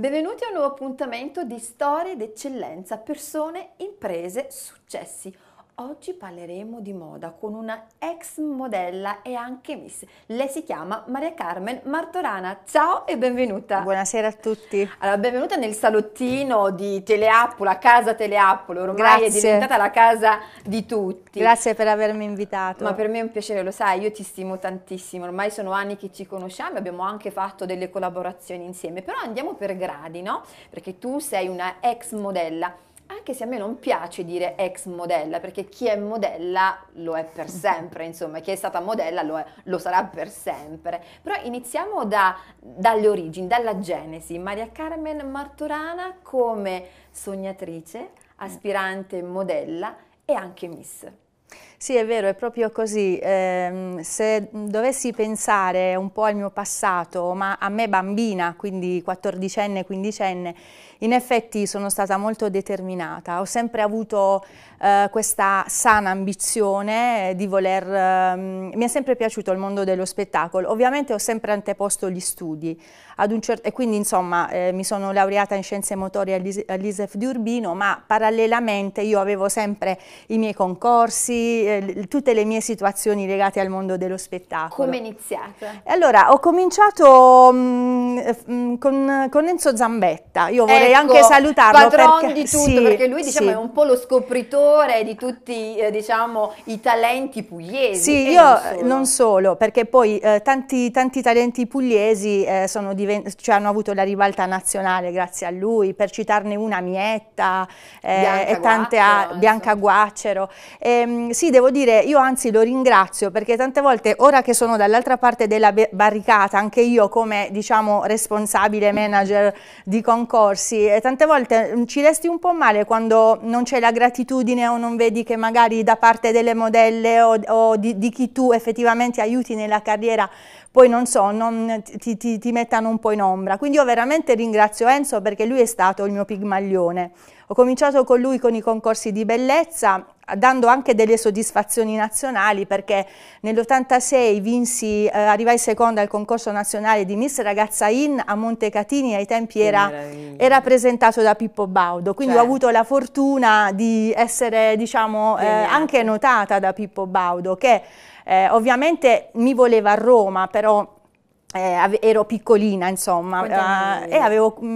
Benvenuti a un nuovo appuntamento di storie d'eccellenza, persone, imprese, successi. Oggi parleremo di moda con una ex modella e anche miss. Lei si chiama Maria Carmen Martorana. Ciao e benvenuta. Buonasera a tutti. Allora, benvenuta nel salottino di Teleappola, casa Teleappola, ormai Grazie. è diventata la casa di tutti. Grazie per avermi invitato. Ma per me è un piacere, lo sai, io ti stimo tantissimo, ormai sono anni che ci conosciamo, abbiamo anche fatto delle collaborazioni insieme, però andiamo per gradi, no? Perché tu sei una ex modella anche se a me non piace dire ex modella, perché chi è modella lo è per sempre, insomma, chi è stata modella lo, è, lo sarà per sempre. Però iniziamo da, dalle origini, dalla genesi. Maria Carmen Martorana come sognatrice, mm. aspirante modella e anche miss. Sì, è vero, è proprio così. Eh, se dovessi pensare un po' al mio passato, ma a me bambina, quindi 14enne, 15enne, in effetti sono stata molto determinata. Ho sempre avuto eh, questa sana ambizione di voler... Eh, mi è sempre piaciuto il mondo dello spettacolo. Ovviamente ho sempre anteposto gli studi. Certo, e quindi, insomma, eh, mi sono laureata in scienze motorie all'ISEF di Urbino, ma parallelamente io avevo sempre i miei concorsi, eh, tutte le mie situazioni legate al mondo dello spettacolo. Come è iniziata? Allora, ho cominciato mh, mm, eh, mh, mm, con, con, Enzo Zambetta, io vorrei ecco, anche salutarlo. Patron perché, di tutto, sì, perché lui diciamo, sì. è un po' lo scopritore di tutti eh, diciamo, i talenti pugliesi. Sì, io non solo. non solo, perché poi eh, tanti, tanti, talenti pugliesi eh, cioè, hanno avuto la rivalta nazionale grazie a lui, per citarne una Mietta e tante Guacero, a, Bianca Guacero. Ehm, sì, devo devo dire, io anzi lo ringrazio perché tante volte ora che sono dall'altra parte della barricata, anche io come diciamo responsabile manager di concorsi, eh, tante volte mm, ci resti un po' male quando non c'è la gratitudine o non vedi che magari da parte delle modelle o, o di, di chi tu effettivamente aiuti nella carriera poi non so, non, ti, ti, ti mettano un po' in ombra. Quindi io veramente ringrazio Enzo perché lui è stato il mio pigmaglione. Ho cominciato con lui con i concorsi di bellezza dando anche delle soddisfazioni nazionali perché nell'86 vinsi, eh, arrivai seconda al concorso nazionale di Miss Ragazza In a Montecatini, ai tempi era, era, presentato da Pippo Baudo, quindi cioè. ho certo. avuto la fortuna di essere diciamo, eh, anche notata da Pippo Baudo che eh, ovviamente mi voleva a Roma, però eh, ero piccolina, insomma, eh, e avevo, mh,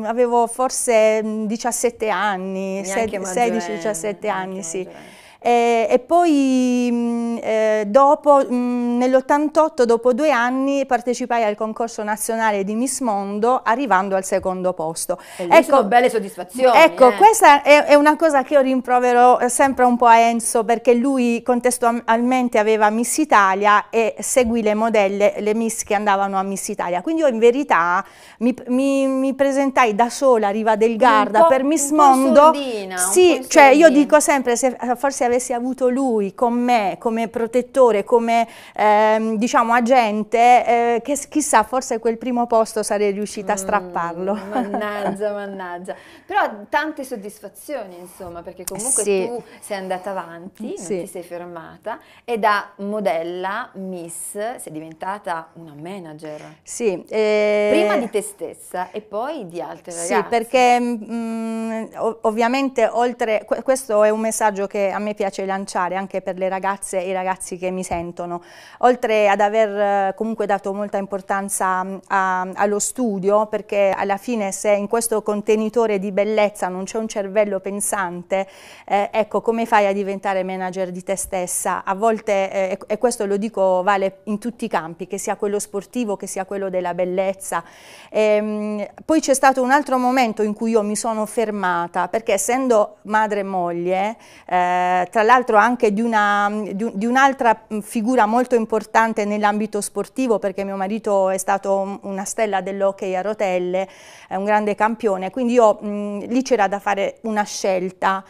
mm, avevo, forse 17 mm, anni, 16-17 eh, anni, sì. Maggiorenne. Eh. Eh, e poi mh, mm, eh, dopo, mm, nell'88, dopo due anni, partecipai al concorso nazionale di Miss Mondo, arrivando al secondo posto. E ecco, sono belle soddisfazioni. Ecco, eh. questa è, è, una cosa che io rimprovero eh, sempre un po' a Enzo, perché lui contestualmente aveva Miss Italia e seguì le modelle, le Miss che andavano a Miss Italia. Quindi io in verità mi, mi, mi presentai da sola a Riva del Garda per Miss Mondo. Sordina, sì, cioè io dico sempre, se, forse avessi avuto lui con me come protettore, come ehm, diciamo agente, eh, che chissà, forse quel primo posto sarei riuscita a mm, strapparlo. Mm, mannaggia, mannaggia. Però tante soddisfazioni, insomma, perché comunque sì. tu sei andata avanti, sì. ti sei fermata e da modella, miss, sei diventata una manager. Sì. Eh... Prima di te stessa e poi di altre ragazze. Sì, perché mh, mm, ovviamente oltre, questo è un messaggio che a me piace lanciare anche per le ragazze e i ragazzi che mi sentono. Oltre ad aver eh, comunque dato molta importanza mm, a, allo studio, perché alla fine se in questo contenitore di bellezza non c'è un cervello pensante, eh, ecco come fai a diventare manager di te stessa? A volte, eh, e questo lo dico, vale in tutti i campi, che sia quello sportivo, che sia quello della bellezza. Ehm, poi c'è stato un altro momento in cui io mi sono fermata, perché essendo madre e moglie, eh, tra l'altro anche di un'altra un figura molto importante nell'ambito sportivo, perché mio marito è stato una stella dell'hockey a rotelle, è un grande campione, quindi io, mh, lì c'era da fare una scelta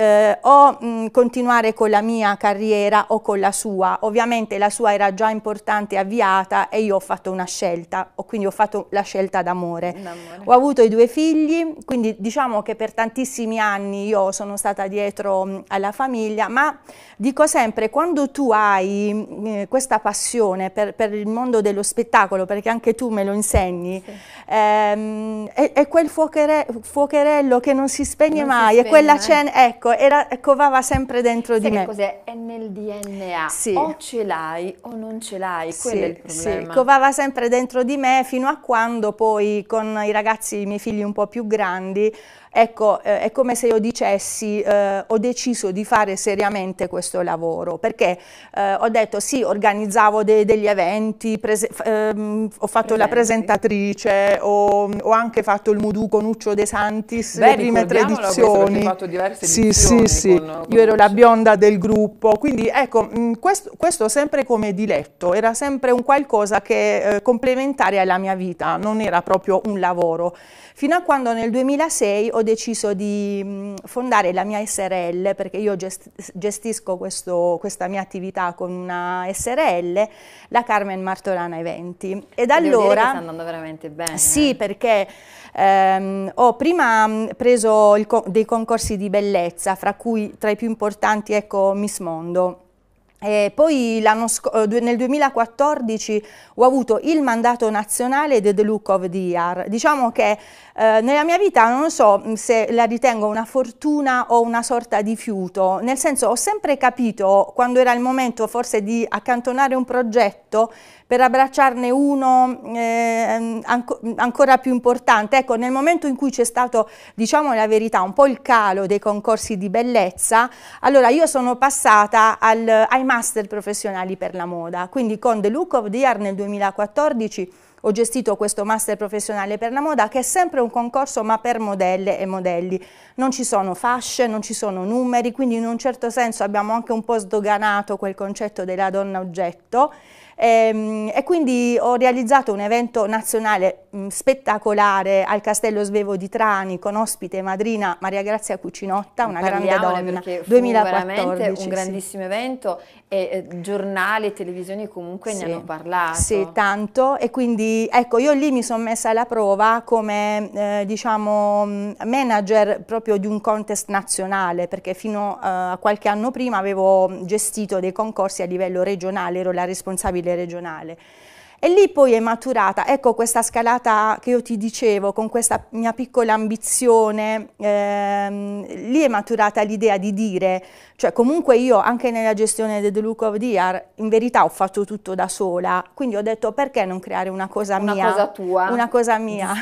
eh, o mh, mm, continuare con la mia carriera o con la sua. Ovviamente la sua era già importante e avviata e io ho fatto una scelta, ho, quindi ho fatto la scelta d'amore. Ho avuto i due figli, quindi diciamo che per tantissimi anni io sono stata dietro mh, mm, alla famiglia, ma dico sempre, quando tu hai mh, mm, eh, questa passione per, per, il mondo dello spettacolo, perché anche tu me lo insegni, sì. ehm, è, è, quel fuocherello che non si spegne non mai, si spegne, è quella eh? cena, ecco, ecco, era, covava ecco, sempre dentro Sai di me. cos'è? È nel DNA, sì. o ce l'hai o non ce l'hai, quello è il problema. Sì, covava sempre dentro di me fino a quando poi con i ragazzi, i miei figli un po' più grandi, Ecco, eh, è come se io dicessi eh, ho deciso di fare seriamente questo lavoro, perché eh, ho detto sì, organizzavo de degli eventi, ehm, ho fatto Presenti. la presentatrice, ho, ho, anche fatto il Mudu con Uccio De Santis, Beh, le prime tre edizioni. Ho fatto diverse sì, edizioni. Sì, sì, con, io ero la bionda del gruppo, quindi ecco, mh, mm, questo, questo, sempre come diletto, era sempre un qualcosa che eh, complementare alla mia vita, non era proprio un lavoro. Fino a quando nel 2006 ho ho deciso di mm, fondare la mia SRL perché io gestisco questo, questa mia attività con una SRL, la Carmen Martorana Eventi. E da allora... Sta andando veramente bene. Eh. Sì, eh. perché ehm, ho prima mm, preso co dei concorsi di bellezza, fra cui tra i più importanti ecco Miss Mondo e poi eh, nel 2014 ho avuto il mandato nazionale The, The Look of the Year. Diciamo che eh, nella mia vita non so mm, se la ritengo una fortuna o una sorta di fiuto, nel senso ho sempre capito quando era il momento forse di accantonare un progetto per abbracciarne uno eh, ancora più importante. Ecco, nel momento in cui c'è stato, diciamo la verità, un po' il calo dei concorsi di bellezza, allora io sono passata al, ai master professionali per la moda, quindi con The Look of the Year nel 2014 ho gestito questo master professionale per la moda che è sempre un concorso ma per modelle e modelli. Non ci sono fasce, non ci sono numeri, quindi in un certo senso abbiamo anche un po' sdoganato quel concetto della donna oggetto e, ehm, e quindi ho realizzato un evento nazionale mh, mm, spettacolare al Castello Svevo di Trani con ospite madrina Maria Grazia Cucinotta, una grande donna, 2014. veramente un grandissimo sì. evento e eh, giornali e televisioni comunque sì, ne hanno parlato. Sì, tanto e quindi ecco io lì mi sono messa alla prova come eh, diciamo mm, manager proprio di un contest nazionale perché fino eh, a qualche anno prima avevo gestito dei concorsi a livello regionale, ero la responsabile regionale. E lì poi è maturata, ecco questa scalata che io ti dicevo, con questa mia piccola ambizione, ehm, lì è maturata l'idea di dire, cioè comunque io anche nella gestione del The Look of Dear, in verità ho fatto tutto da sola, quindi ho detto perché non creare una cosa una mia? Una cosa tua. Una cosa mia.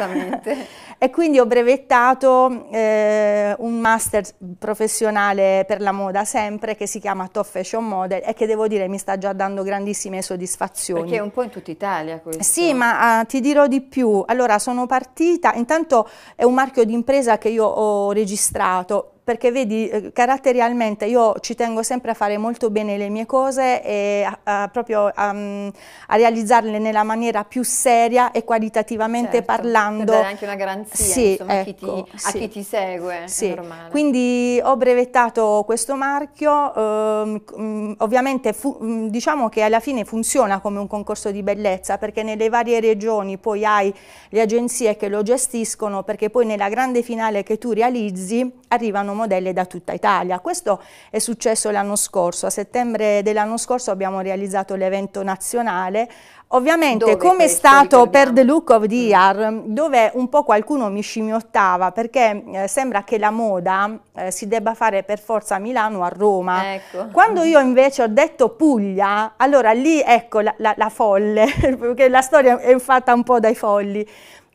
e quindi ho brevettato eh, un master professionale per la moda sempre che si chiama Top Fashion Model e che devo dire mi sta già dando grandissime soddisfazioni. Perché un po' in tutti i Italia questo. Sì, ma uh, ti dirò di più. Allora, sono partita, intanto è un marchio di impresa che io ho registrato perché vedi eh, caratterialmente io ci tengo sempre a fare molto bene le mie cose e a, a proprio um, a realizzarle nella maniera più seria e qualitativamente certo, parlando. Per dare anche una garanzia sì, insomma, ecco, a, chi ecco, ti, sì. a, chi ti, segue. Sì. Quindi ho brevettato questo marchio, um, ovviamente fu, mm, diciamo che alla fine funziona come un concorso di bellezza perché nelle varie regioni poi hai le agenzie che lo gestiscono perché poi nella grande finale che tu realizzi arrivano modelle da tutta Italia. Questo è successo l'anno scorso, a settembre dell'anno scorso abbiamo realizzato l'evento nazionale Ovviamente, dove come è stato per The Look of the mm. Year, mm. dove un po' qualcuno mi scimmiottava perché eh, sembra che la moda eh, si debba fare per forza a Milano o a Roma. Ecco. Quando mm. io invece ho detto Puglia, allora lì ecco la, la, la folle, perché la storia è fatta un po' dai folli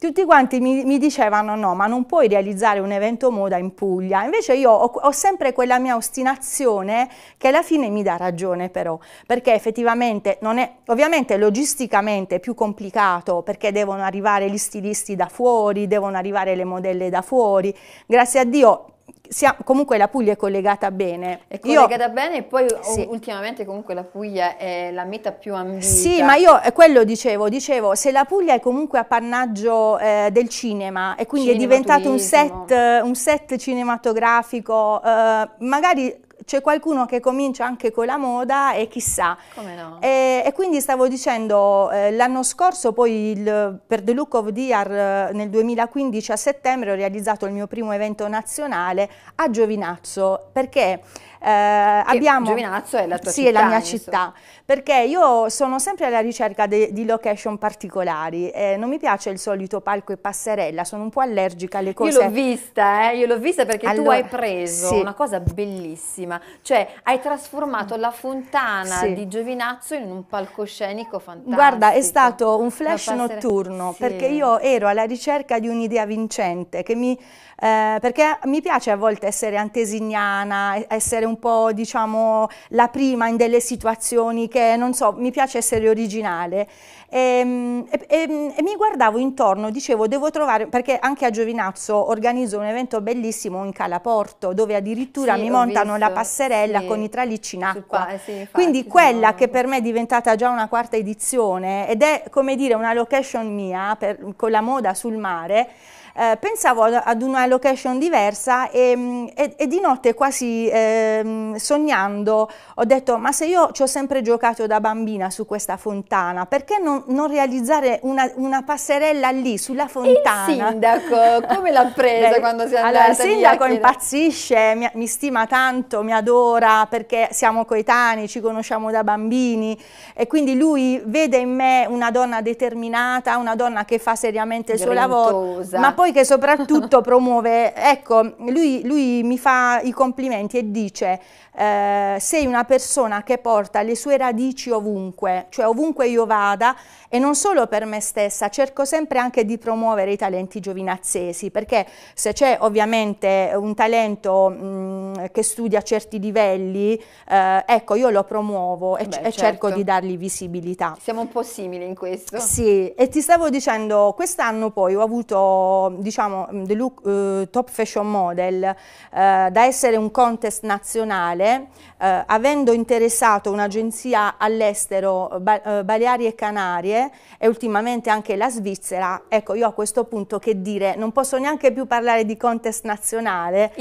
tutti quanti mi, mi, dicevano no, ma non puoi realizzare un evento moda in Puglia. Invece io ho, ho, sempre quella mia ostinazione che alla fine mi dà ragione però, perché effettivamente non è, ovviamente logisticamente è più complicato perché devono arrivare gli stilisti da fuori, devono arrivare le modelle da fuori. Grazie a Dio siamo, comunque la Puglia è collegata bene. È collegata io, bene e poi sì. ultimamente comunque la Puglia è la meta più ambita. Sì, ma io eh, quello dicevo, dicevo, se la Puglia è comunque appannaggio eh, del cinema e quindi è diventato un set, un set cinematografico, eh, magari c'è qualcuno che comincia anche con la moda e chissà. Come no? E, e quindi stavo dicendo, eh, l'anno scorso poi il, per The Look of DR eh, nel 2015 a settembre ho realizzato il mio primo evento nazionale a Giovinazzo, perché eh, abbiamo... Giovinazzo è la tua sì, città. Sì, è la mia insomma. città, perché io sono sempre alla ricerca de, di location particolari, eh, non mi piace il solito palco e passerella, sono un po' allergica alle cose... Io l'ho vista, eh? io l'ho vista perché allora, tu hai preso sì. una cosa bellissima bellissima, cioè hai trasformato la fontana sì. di Giovinazzo in un palcoscenico fantastico. Guarda, è stato un flash passere... notturno, sì. perché io ero alla ricerca di un'idea vincente che mi eh, perché mi piace a volte essere antesignana, essere un po' diciamo la prima in delle situazioni che non so, mi piace essere originale. Ehm, e, e, ehm, e, mi guardavo intorno, dicevo devo trovare, perché anche a Giovinazzo organizzo un evento bellissimo in Calaporto dove addirittura sì, mi montano visto, la passerella sì. con i tralicci in acqua. Eh, sì, infatti, Quindi quella sono... che per me è diventata già una quarta edizione ed è come dire una location mia per, con la moda sul mare, eh, pensavo ad una location diversa e, mm, e, e di notte quasi eh, sognando ho detto ma se io ci ho sempre giocato da bambina su questa fontana, perché non, non realizzare una, una, passerella lì sulla fontana? il sindaco come l'ha presa Beh, quando si è andata? Allora, il sindaco impazzisce, mi, mi stima tanto, mi adora perché siamo coetanei, ci conosciamo da bambini e quindi lui vede in me una donna determinata, una donna che fa seriamente il Grintosa. suo lavoro, ma poi poi che soprattutto promuove, ecco, lui, lui, mi fa i complimenti e dice eh, sei una persona che porta le sue radici ovunque, cioè ovunque io vada e non solo per me stessa, cerco sempre anche di promuovere i talenti giovinazzesi, perché se c'è ovviamente un talento mh, mm, che studia a certi livelli, eh, ecco, io lo promuovo e, Beh, certo. e cerco certo. di dargli visibilità. Siamo un po' simili in questo. Sì, e ti stavo dicendo, quest'anno poi ho avuto diciamo, mm, The Look eh, Top Fashion Model eh, da essere un contest nazionale, eh, avendo interessato un'agenzia all'estero, ba eh, Baleari e Canarie e ultimamente anche la Svizzera, ecco io a questo punto che dire, non posso neanche più parlare di contest nazionale,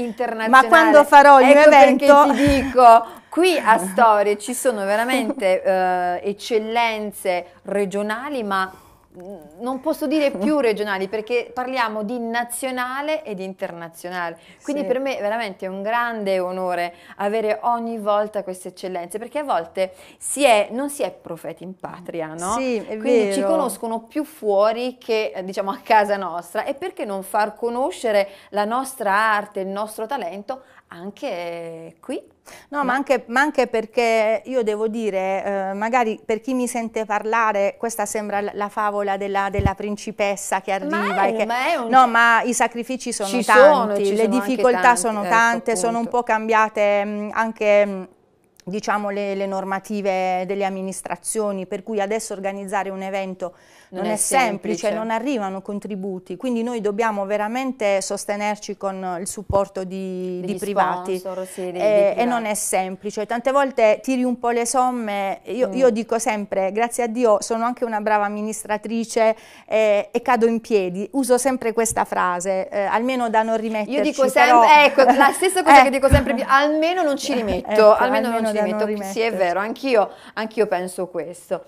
ma quando farò il ecco mio evento... Ti dico, Qui a Storie ci sono veramente eh, eccellenze regionali, ma Mm, non posso dire più regionali perché parliamo di nazionale ed internazionale. Quindi sì. per me è veramente un grande onore avere ogni volta queste eccellenze perché a volte si è, non si è profeti in patria, no? Sì, è Quindi vero. ci conoscono più fuori che eh, diciamo a casa nostra e perché non far conoscere la nostra arte, il nostro talento anche qui. No, ma, ma, anche, ma anche, perché io devo dire, eh, magari per chi mi sente parlare, questa sembra la favola della, della principessa che arriva. Ma è, che, ma è un... No, ma i sacrifici sono ci tanti, sono, le sono difficoltà tanti, sono ecco, tante, ecco, sono un po' cambiate mh, mm, anche... Mh, mm, diciamo le, le, normative delle amministrazioni, per cui adesso organizzare un evento non, non è, semplice, semplice, non arrivano contributi, quindi noi dobbiamo veramente sostenerci con il supporto di, di privati sponsor, sì, dei, eh, e, dei privati. e, non è semplice, tante volte tiri un po' le somme, io, mm. io dico sempre grazie a Dio sono anche una brava amministratrice eh, e cado in piedi, uso sempre questa frase, eh, almeno da non rimetterci. Io dico sempre, però... ecco, la stessa cosa eh. che dico sempre, almeno non ci rimetto, almeno, ecco, almeno non ci rimetto, sì è vero, anch'io, anch'io penso questo.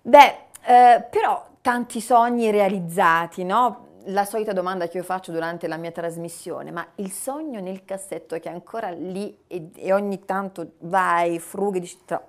Beh, eh, però tanti sogni realizzati, no? La solita domanda che io faccio durante la mia trasmissione, ma il sogno nel cassetto che è ancora lì e, e ogni tanto vai, frughi, dici tra,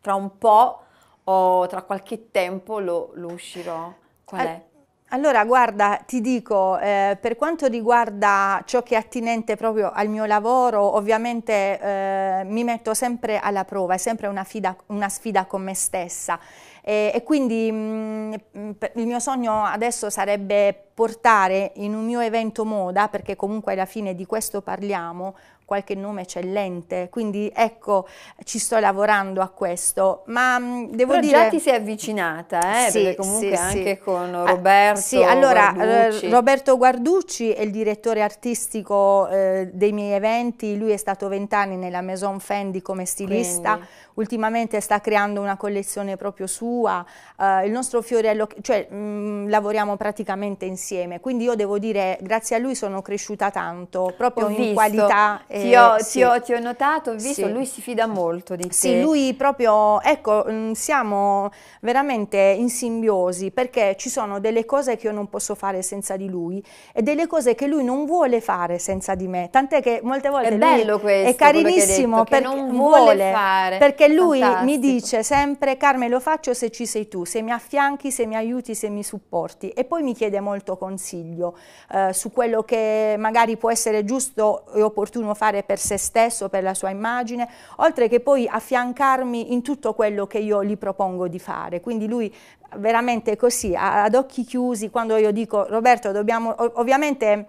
tra, un po' o tra qualche tempo lo, lo uscirò, qual eh, è? Eh, allora, guarda, ti dico, eh, per quanto riguarda ciò che è attinente proprio al mio lavoro, ovviamente eh, mi metto sempre alla prova, è sempre una, fida, una sfida con me stessa eh, e quindi mh, mm, il mio sogno adesso sarebbe portare in un mio evento moda, perché comunque alla fine di questo parliamo, qualche nome eccellente, quindi ecco ci sto lavorando a questo, ma mm, devo Però dire... Già ti sei avvicinata, eh? sì, perché comunque sì, anche sì. con ah, Roberto Sì, allora eh, Guarducci. Roberto Guarducci è il direttore artistico eh, dei miei eventi, lui è stato vent'anni nella Maison Fendi come stilista, Quindi ultimamente sta creando una collezione proprio sua, eh, il nostro Fiorello, cioè mh, mm, lavoriamo praticamente insieme, quindi io devo dire grazie a lui sono cresciuta tanto, proprio ho in visto. qualità. Eh, ti, ho, sì. ti, ho, ti, ho, notato, ho visto, sì. lui si fida molto di te. Sì, lui proprio, ecco, mh, mm, siamo veramente in simbiosi perché ci sono delle cose che io non posso fare senza di lui e delle cose che lui non vuole fare senza di me, tant'è che molte volte è bello questo, è carinissimo detto, perché non vuole, vuole fare. Perché lui Fantastico. mi dice sempre, Carme lo faccio se ci sei tu, se mi affianchi, se mi aiuti, se mi supporti. E poi mi chiede molto consiglio eh, su quello che magari può essere giusto e opportuno fare per se stesso, per la sua immagine, oltre che poi affiancarmi in tutto quello che io gli propongo di fare. Quindi lui veramente così, ad occhi chiusi, quando io dico Roberto dobbiamo, ovviamente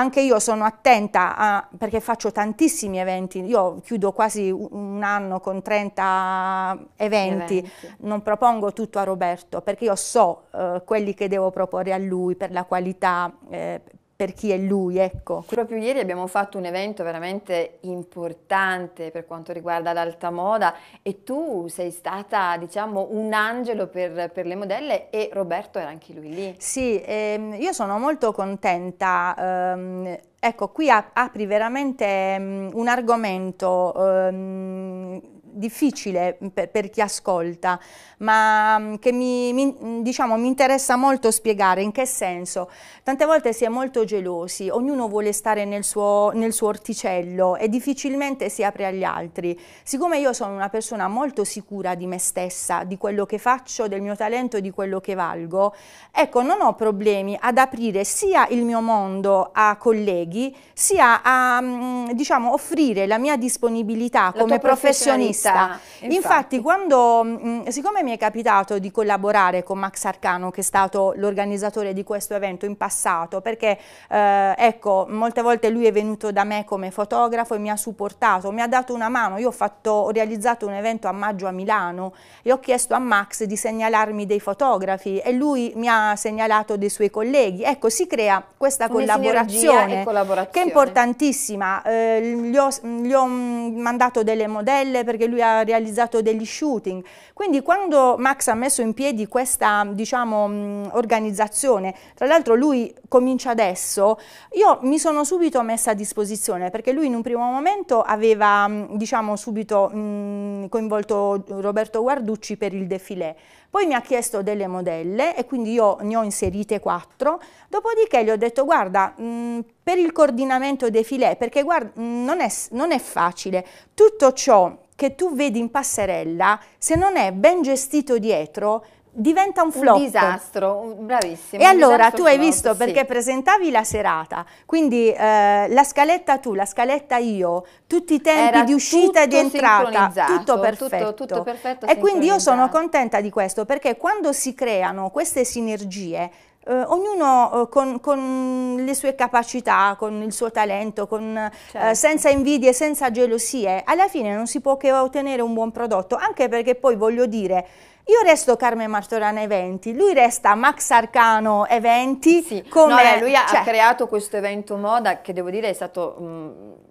anche io sono attenta a, perché faccio tantissimi eventi, io chiudo quasi un anno con 30 eventi, eventi. non propongo tutto a Roberto perché io so eh, quelli che devo proporre a lui per la qualità, eh, per chi è lui, ecco. Proprio ieri abbiamo fatto un evento veramente importante per quanto riguarda l'alta moda e tu sei stata, diciamo, un angelo per, per le modelle e Roberto era anche lui lì. Sì, ehm, io sono molto contenta. Ehm, ecco, qui apri veramente um, un argomento um, difficile per, per, chi ascolta, ma mm, che mi, mi, mm, diciamo, mi interessa molto spiegare in che senso. Tante volte si è molto gelosi, ognuno vuole stare nel suo, nel suo orticello e difficilmente si apre agli altri. Siccome io sono una persona molto sicura di me stessa, di quello che faccio, del mio talento e di quello che valgo, ecco, non ho problemi ad aprire sia il mio mondo a colleghi, sia a, mm, diciamo, offrire la mia disponibilità la come professionista vista. Infatti, infatti quando, mh, mm, siccome mi è capitato di collaborare con Max Arcano, che è stato l'organizzatore di questo evento in passato, perché eh, ecco, molte volte lui è venuto da me come fotografo e mi ha supportato, mi ha dato una mano. Io ho, fatto, ho realizzato un evento a maggio a Milano e ho chiesto a Max di segnalarmi dei fotografi e lui mi ha segnalato dei suoi colleghi. Ecco, si crea questa collaborazione, collaborazione, che è importantissima. Eh, gli, ho, gli ho mm, mandato delle modelle perché lui ha realizzato degli shooting. Quindi quando Max ha messo in piedi questa diciamo, mh, mm, organizzazione, tra l'altro lui comincia adesso, io mi sono subito messa a disposizione perché lui in un primo momento aveva mh, mm, diciamo, subito mh, mm, coinvolto Roberto Guarducci per il defilé. Poi mi ha chiesto delle modelle e quindi io ne ho inserite quattro, dopodiché gli ho detto guarda per il coordinamento dei filet, perché guarda, non, è, non è facile, tutto ciò che tu vedi in passerella, se non è ben gestito dietro, diventa un flop. Un disastro, bravissimo. E allora tu hai flop, visto perché sì. presentavi la serata, quindi eh, la scaletta tu, la scaletta io, tutti i tempi Era di uscita e di entrata, tutto perfetto. Tutto, tutto perfetto e quindi io sono contenta di questo perché quando si creano queste sinergie eh, ognuno eh, con, con, le sue capacità, con il suo talento, con, eh, certo. eh, senza invidie, senza gelosie, alla fine non si può che ottenere un buon prodotto, anche perché poi voglio dire, io resto Carmen Martorana Eventi, lui resta Max Arcano Eventi. Sì. Come, no, beh, lui ha, cioè, ha, creato questo evento moda che devo dire è stato... Mh, mm,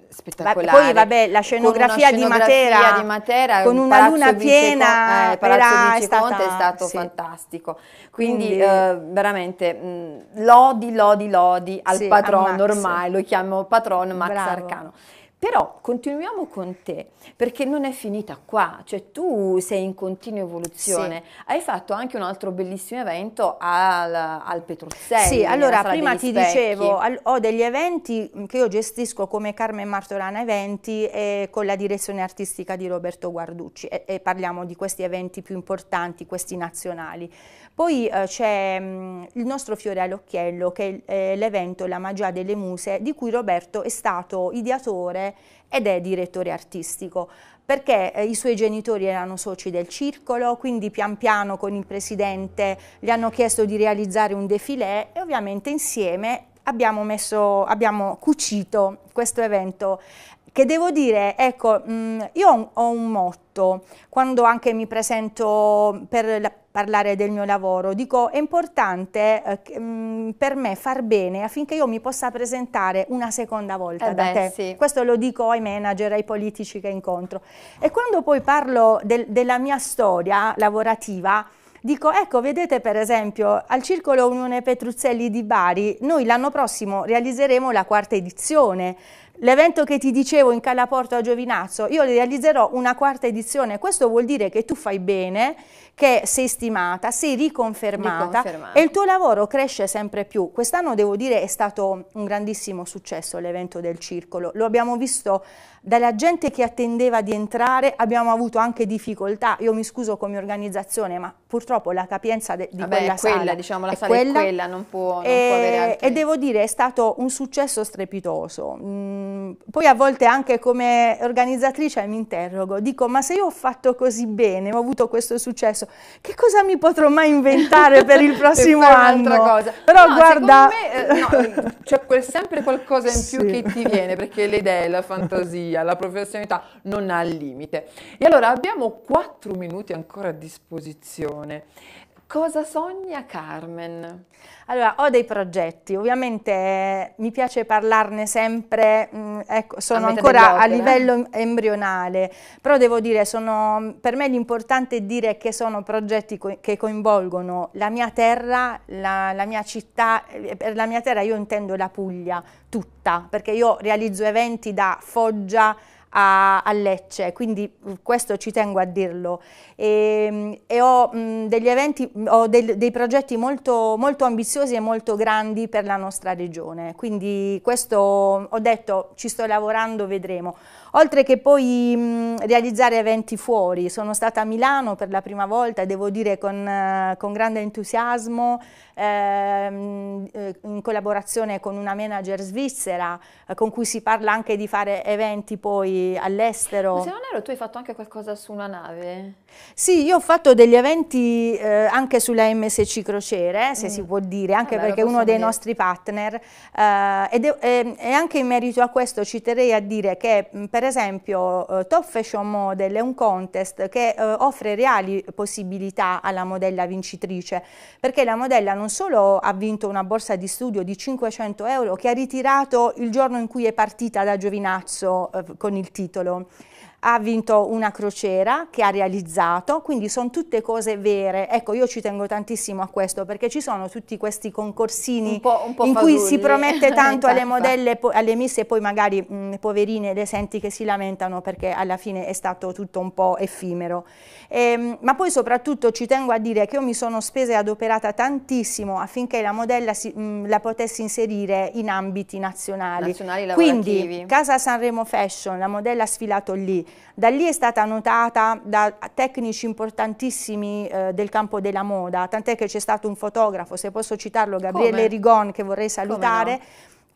spettacolare. Poi vabbè, la scenografia, scenografia di, Matera, di, Matera, con una luna piena, eh, Palazzo Viceconte è, stata, è stato sì. fantastico. Quindi, Quindi eh, veramente mh, mm, lodi, lodi, lodi al sì, patrono ormai, lo chiamo patrono Max Bravo. Arcano. Però continuiamo con te, perché non è finita qua, cioè tu sei in continua evoluzione. Sì. Hai fatto anche un altro bellissimo evento al, al Petruzzelli. Sì, allora prima ti dicevo, ho degli eventi che io gestisco come Carmen Martorana Eventi eh, con la direzione artistica di Roberto Guarducci e, e, parliamo di questi eventi più importanti, questi nazionali. Poi eh, c'è mm, il nostro fiore all'occhiello che è eh, l'evento La magia delle muse di cui Roberto è stato ideatore ed è direttore artistico perché eh, i suoi genitori erano soci del circolo, quindi pian piano con il presidente gli hanno chiesto di realizzare un defilé e ovviamente insieme abbiamo, messo, abbiamo cucito questo evento che devo dire, ecco, mm, io ho un, ho un motto, quando anche mi presento per la, parlare del mio lavoro, dico è importante eh, mm, per me far bene affinché io mi possa presentare una seconda volta eh da beh, te. Sì. Questo lo dico ai manager, ai politici che incontro. E quando poi parlo del, della mia storia lavorativa, Dico, ecco, vedete per esempio al Circolo Unione Petruzzelli di Bari, noi l'anno prossimo realizzeremo la quarta edizione L'evento che ti dicevo in Calaporto a Giovinazzo, io realizzerò una quarta edizione, questo vuol dire che tu fai bene, che sei stimata, sei riconfermata, riconfermata. e il tuo lavoro cresce sempre più. Quest'anno devo dire è stato un grandissimo successo l'evento del circolo, lo abbiamo visto dalla gente che attendeva di entrare abbiamo avuto anche difficoltà, io mi scuso come organizzazione, ma purtroppo la capienza de, di Vabbè, quella, quella sala diciamo, la è sala quella, è quella, non può, non e, può avere altri... E devo dire è stato un successo strepitoso. Mm, poi a volte anche come organizzatrice mi interrogo, dico ma se io ho fatto così bene, ho avuto questo successo, che cosa mi potrò mai inventare per il prossimo per anno? Cosa. Però no, guarda... Me, eh, no, c'è sempre qualcosa in più che ti viene, perché le idee, la fantasia via, la professionalità non ha limite. E allora abbiamo 4 minuti ancora a disposizione Cosa sogna Carmen? Allora, ho dei progetti, ovviamente eh, mi piace parlarne sempre, mh, mm, ecco, sono ancora a livello embrionale, però devo dire, sono, per me l'importante è dire che sono progetti co che coinvolgono la mia terra, la, la mia città, eh, per la mia terra io intendo la Puglia tutta, perché io realizzo eventi da Foggia, a, a Lecce, quindi questo ci tengo a dirlo. E, ehm, e ho mh, degli eventi, ho del, dei progetti molto, molto ambiziosi e molto grandi per la nostra regione, quindi questo ho detto ci sto lavorando, vedremo oltre che poi mh, realizzare eventi fuori. Sono stata a Milano per la prima volta, devo dire con, eh, con grande entusiasmo, ehm, eh, in collaborazione con una manager svizzera eh, con cui si parla anche di fare eventi poi all'estero. Se non ero, tu hai fatto anche qualcosa su una nave? Sì, io ho fatto degli eventi eh, anche sulla MSC Crociere, se mm. si può dire, anche ah, perché è uno dei dire. nostri partner eh, e, e anche in merito a questo ci terrei a dire che per per esempio eh, Top Fashion Model è un contest che eh, offre reali possibilità alla modella vincitrice, perché la modella non solo ha vinto una borsa di studio di 500 euro che ha ritirato il giorno in cui è partita da Giovinazzo eh, con il titolo, ha vinto una crociera che ha realizzato, quindi sono tutte cose vere. Ecco, io ci tengo tantissimo a questo perché ci sono tutti questi concorsini un po', un po in cui si promette tanto alle esatto. modelle, alle misse e poi magari mh, poverine le senti che si lamentano perché alla fine è stato tutto un po' effimero. E, ehm, ma poi soprattutto ci tengo a dire che io mi sono spesa e adoperata tantissimo affinché la modella si, mh, la potesse inserire in ambiti nazionali. nazionali quindi Casa Sanremo Fashion, la modella ha sfilato lì, da lì è stata notata da tecnici importantissimi eh, del campo della moda, tant'è che c'è stato un fotografo, se posso citarlo, Gabriele Come? Rigon, che vorrei salutare,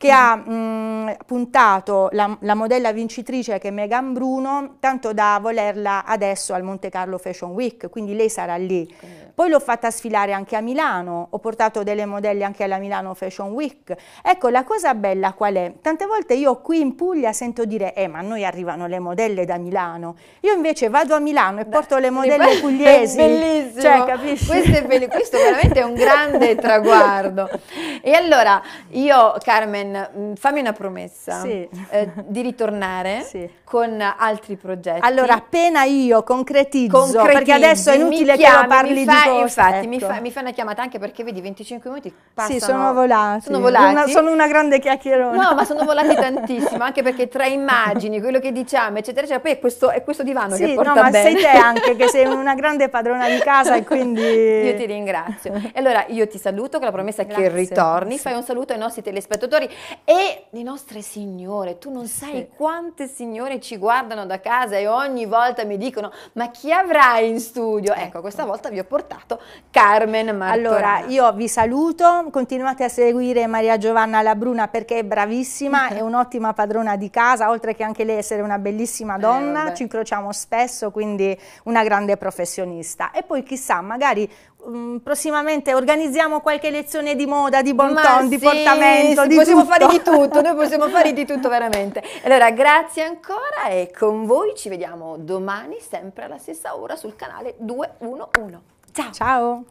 che ha mh, puntato la, la, modella vincitrice che è Megan Bruno, tanto da volerla adesso al Monte Carlo Fashion Week, quindi lei sarà lì. Poi l'ho fatta sfilare anche a Milano, ho portato delle modelle anche alla Milano Fashion Week. Ecco, la cosa bella qual è? Tante volte io qui in Puglia sento dire, eh ma noi arrivano le modelle da Milano, io invece vado a Milano e Beh, porto le modelle pugliesi. È bellissimo, cioè, capisci? Questo, è questo veramente è un grande traguardo. E allora, io Carmen, Mm, fammi una promessa sì. eh, di ritornare sì. con altri progetti. Allora, appena io concretizzo, concretizzi, perché adesso è inutile chiami, che lo parli fa, di cose. Infatti, ecco. mi, fa, mi, fa, una chiamata anche perché vedi 25 minuti passano. Sì, sono volati. Sono, volati. Una, sono una grande chiacchierona. No, ma sono volati tantissimo, anche perché tra immagini, quello che diciamo, eccetera, eccetera, poi è questo, è questo divano sì, che porta no, ma bene. sei te anche che sei una grande padrona di casa e quindi... Io ti ringrazio. E allora io ti saluto con la promessa Grazie. che ritorni, fai un saluto ai nostri telespettatori e le nostre signore, tu non sai sì. quante signore ci guardano da casa e ogni volta mi dicono ma chi avrai in studio? Ecco, questa volta vi ho portato Carmen Martorana. Allora, io vi saluto, continuate a seguire Maria Giovanna Labruna perché è bravissima, è un'ottima padrona di casa, oltre che anche lei essere una bellissima eh, donna, eh, ci incrociamo spesso, quindi una grande professionista. E poi chissà, magari Mm, prossimamente organizziamo qualche lezione di moda, di bon ton, sì, di portamento, sì, di possiamo tutto. fare di tutto, noi possiamo fare di tutto veramente. Allora, grazie ancora e con voi ci vediamo domani sempre alla stessa ora sul canale 211. Ciao! Ciao!